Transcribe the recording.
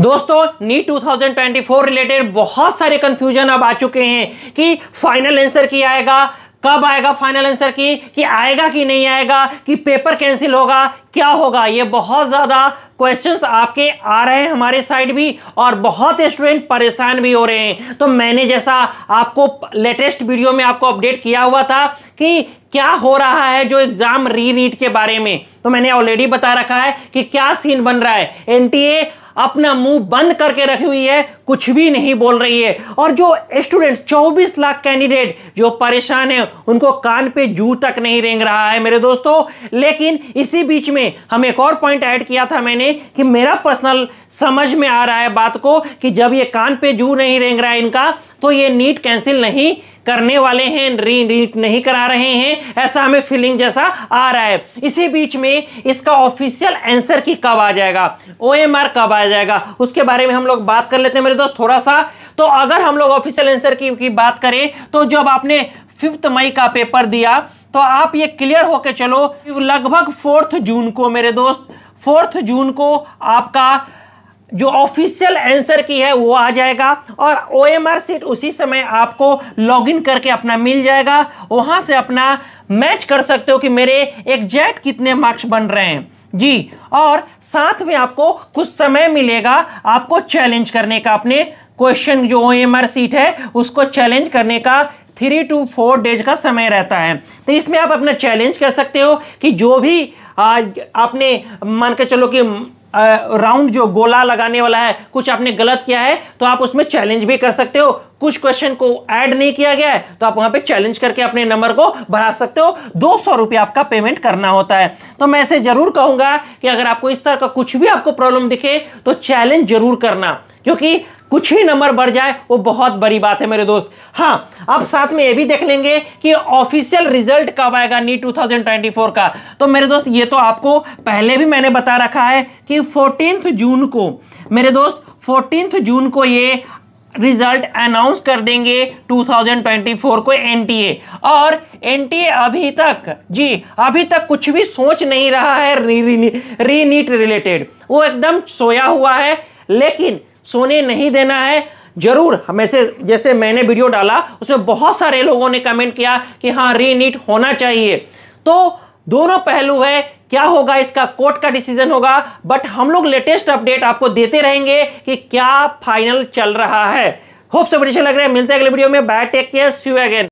दोस्तों NEET 2024 related बहुत सारे कंफ्यूजन अब आ चुके हैं कि फाइनल आंसर क्या आएगा कब आएगा फाइनल आंसर की कि आएगा कि नहीं आएगा कि पेपर कैंसिल होगा क्या होगा ये बहुत ज़्यादा क्वेश्चंस आपके आ रहे हैं हमारे साइड भी और बहुत स्टूडेंट परेशान भी हो रहे हैं तो मैंने जैसा आपको लेटेस्ट वीडियो में आपको अपडेट किया हुआ था कि क्या हो रहा है जो एग्ज़ाम री रीड के बारे में तो मैंने ऑलरेडी बता रखा है कि क्या सीन बन रहा है एन अपना मुंह बंद करके रखी हुई है कुछ भी नहीं बोल रही है और जो स्टूडेंट्स 24 लाख कैंडिडेट जो परेशान है उनको कान पे जू तक नहीं रेंग रहा है मेरे दोस्तों लेकिन इसी बीच में हम एक और पॉइंट ऐड किया था मैंने कि मेरा पर्सनल समझ में आ रहा है बात को कि जब ये कान पे जू नहीं रेंग रहा है इनका तो ये नीट कैंसिल नहीं करने वाले हैं री नीट नहीं करा रहे हैं ऐसा हमें फीलिंग जैसा आ रहा है इसी बीच में इसका ऑफिशियल आंसर की कब आ जाएगा ओ कब आ जाएगा उसके बारे में हम लोग बात कर लेते हैं मेरे दोस्त थोड़ा सा तो अगर हम लोग ऑफिशियल आंसर की, की बात करें तो जब आपने फिफ्थ मई का पेपर दिया तो आप ये क्लियर होके चलो लगभग फोर्थ जून को मेरे दोस्त फोर्थ जून को आपका जो ऑफिशियल आंसर की है वो आ जाएगा और ओ एम आर सीट उसी समय आपको लॉगिन करके अपना मिल जाएगा वहाँ से अपना मैच कर सकते हो कि मेरे एग्जैक्ट कितने मार्क्स बन रहे हैं जी और साथ में आपको कुछ समय मिलेगा आपको चैलेंज करने का अपने क्वेश्चन जो ओ एम आर सीट है उसको चैलेंज करने का थ्री टू फोर डेज का समय रहता है तो इसमें आप अपना चैलेंज कर सकते हो कि जो भी आपने मान के चलो कि राउंड जो गोला लगाने वाला है कुछ आपने गलत किया है तो आप उसमें चैलेंज भी कर सकते हो कुछ क्वेश्चन को ऐड नहीं किया गया है तो आप वहां पे चैलेंज करके अपने नंबर को बढ़ा सकते हो दो सौ रुपये आपका पेमेंट करना होता है तो मैं ऐसे जरूर कहूंगा कि अगर आपको इस तरह का कुछ भी आपको प्रॉब्लम दिखे तो चैलेंज जरूर करना क्योंकि कुछ ही नंबर बढ़ जाए वो बहुत बड़ी बात है मेरे दोस्त हाँ अब साथ में ये भी देख लेंगे कि ऑफिशियल रिजल्ट कब आएगा नी 2024 का तो मेरे दोस्त ये तो आपको पहले भी मैंने बता रखा है कि फोर्टीन जून को मेरे दोस्त फोर्टीन जून को ये रिजल्ट अनाउंस कर देंगे 2024 को एनटीए और एनटीए अभी तक जी अभी तक कुछ भी सोच नहीं रहा है री, री, रिलेटेड वो एकदम सोया हुआ है लेकिन सोने नहीं देना है जरूर हमें से जैसे मैंने वीडियो डाला उसमें बहुत सारे लोगों ने कमेंट किया कि हाँ रीनीट होना चाहिए तो दोनों पहलू है क्या होगा इसका कोर्ट का डिसीजन होगा बट हम लोग लेटेस्ट अपडेट आपको देते रहेंगे कि क्या फाइनल चल रहा है होप सब अच्छे लग रहे हैं मिलते हैं अगले वीडियो में bye take care see again